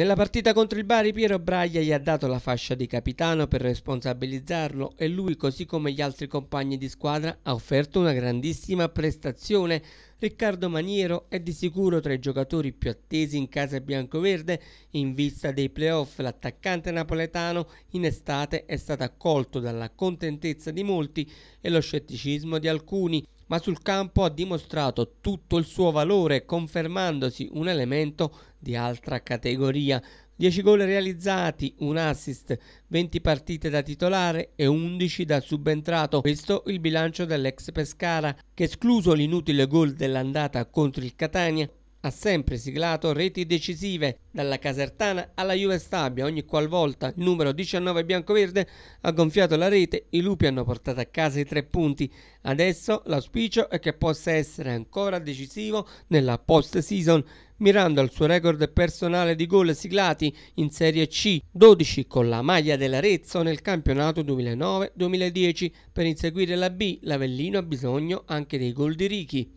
Nella partita contro il Bari Piero Braglia gli ha dato la fascia di capitano per responsabilizzarlo e lui, così come gli altri compagni di squadra, ha offerto una grandissima prestazione. Riccardo Maniero è di sicuro tra i giocatori più attesi in casa biancoverde in vista dei playoff. L'attaccante napoletano in estate è stato accolto dalla contentezza di molti e lo scetticismo di alcuni ma sul campo ha dimostrato tutto il suo valore confermandosi un elemento di altra categoria. 10 gol realizzati, un assist, 20 partite da titolare e 11 da subentrato. Questo il bilancio dell'ex Pescara, che escluso l'inutile gol dell'andata contro il Catania, ha sempre siglato reti decisive dalla Casertana alla Juve Stabia. Ogni qualvolta il numero 19 biancoverde ha gonfiato la rete, i lupi hanno portato a casa i tre punti. Adesso l'auspicio è che possa essere ancora decisivo nella post-season mirando al suo record personale di gol siglati in Serie C, 12 con la maglia dell'Arezzo nel campionato 2009-2010. Per inseguire la B, l'Avellino ha bisogno anche dei gol di Ricky.